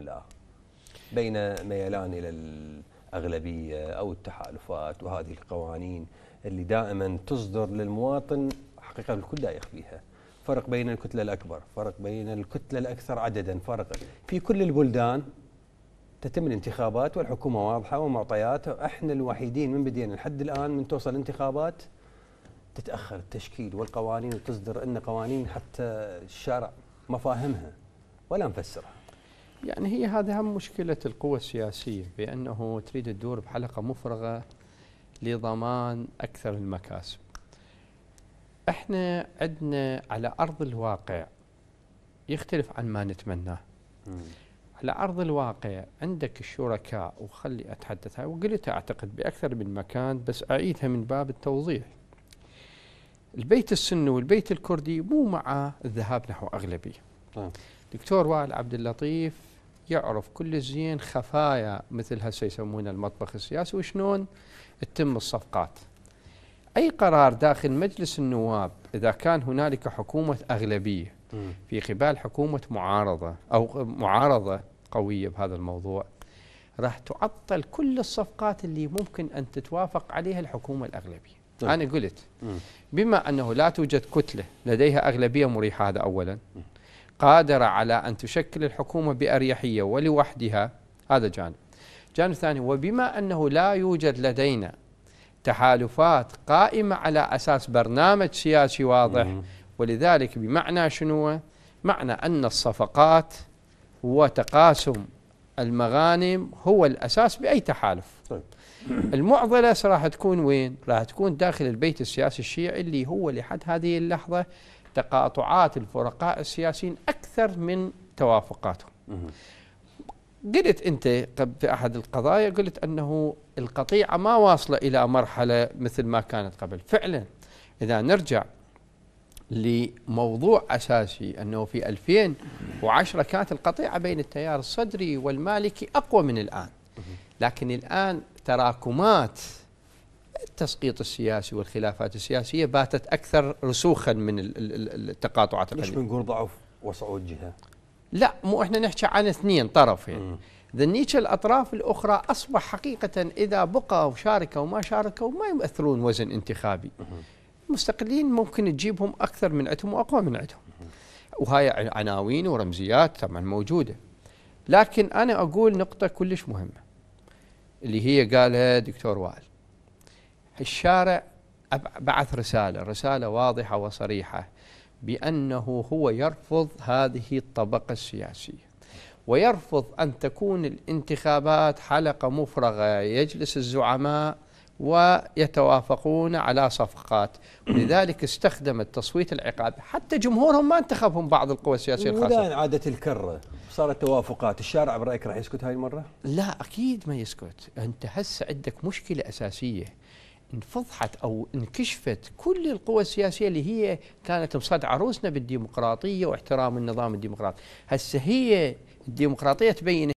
لا بين ميلان إلى الأغلبية أو التحالفات وهذه القوانين اللي دائما تصدر للمواطن حقيقة الكل لا يخفيها فرق بين الكتلة الأكبر فرق بين الكتلة الأكثر عددا فرق في كل البلدان تتم الانتخابات والحكومة واضحة ومعطياتها احنا الوحيدين من بدينا لحد الآن من توصل الانتخابات تتأخر التشكيل والقوانين وتصدر لنا قوانين حتى الشارع ما فاهمها ولا مفسرها يعني هي هذه هم مشكلة القوى السياسية بأنه تريد تدور بحلقة مفرغة لضمان أكثر المكاسب احنا عندنا على أرض الواقع يختلف عن ما نتمناه على أرض الواقع عندك الشركاء وخلي أتحدثها وقلتها أعتقد بأكثر من مكان بس أعيدها من باب التوضيح البيت السني والبيت الكردي مو مع الذهاب نحو أغلبية طيب. دكتور وائل عبد اللطيف يعرف كل زين خفايا مثل هسه يسمونه المطبخ السياسي وشلون تتم الصفقات أي قرار داخل مجلس النواب إذا كان هنالك حكومة أغلبية في قبال حكومة معارضة أو معارضة قوية بهذا الموضوع راح تعطل كل الصفقات اللي ممكن أن تتوافق عليها الحكومة الأغلبية طيب. أنا قلت بما أنه لا توجد كتلة لديها أغلبية مريحة هذا أولا قادرة على أن تشكل الحكومة بأريحية ولوحدها هذا جانب جانب ثاني وبما أنه لا يوجد لدينا تحالفات قائمة على أساس برنامج سياسي واضح ولذلك بمعنى شنو معنى أن الصفقات وتقاسم المغانم هو الأساس بأي تحالف طيب. المعضلة راح تكون وين راح تكون داخل البيت السياسي الشيعي اللي هو لحد هذه اللحظة تقاطعات الفرقاء السياسيين أكثر من توافقاتهم قلت أنت في أحد القضايا قلت أنه القطيعة ما واصلة إلى مرحلة مثل ما كانت قبل فعلا إذا نرجع لموضوع أساسي أنه في 2010 كانت القطيعة بين التيار الصدري والمالكي أقوى من الآن لكن الآن تراكمات التسقيط السياسي والخلافات السياسية باتت أكثر رسوخا من التقاطعات ليش بنقول ضعف وصعود جهة؟ لا مو احنا نحكي عن اثنين طرفين يعني. ذنيتش الأطراف الأخرى أصبح حقيقة إذا بقى وشاركوا وما شاركوا ما يؤثرون وزن انتخابي المستقلين ممكن تجيبهم أكثر من عندهم وأقوى من عندهم وهاي عناوين ورمزيات طبعا موجودة لكن أنا أقول نقطة كلش مهمة اللي هي قالها دكتور وائل الشارع بعث رسالة رسالة واضحة وصريحة بأنه هو يرفض هذه الطبقة السياسية ويرفض أن تكون الانتخابات حلقة مفرغة يجلس الزعماء ويتوافقون على صفقات لذلك استخدم التصويت العقابي حتى جمهورهم ما انتخبهم بعض القوى السياسية الخاصة ودان عادت الكرة صارت توافقات الشارع برأيك راح يسكت هاي المرة؟ لا أكيد ما يسكت أنت هسه عندك مشكلة أساسية انفضحت او انكشفت كل القوى السياسيه اللي هي كانت بصدع عروسنا بالديمقراطيه واحترام النظام الديمقراطي، هسه هي الديمقراطيه تبين